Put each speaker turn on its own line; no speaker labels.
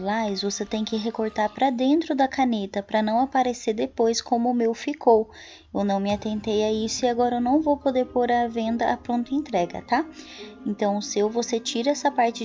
lilás, você tem que recortar para dentro da caneta para não aparecer depois como o meu ficou. Eu não me atentei a isso e agora eu não vou poder pôr à venda a pronta entrega, tá? Então, o seu você tira essa parte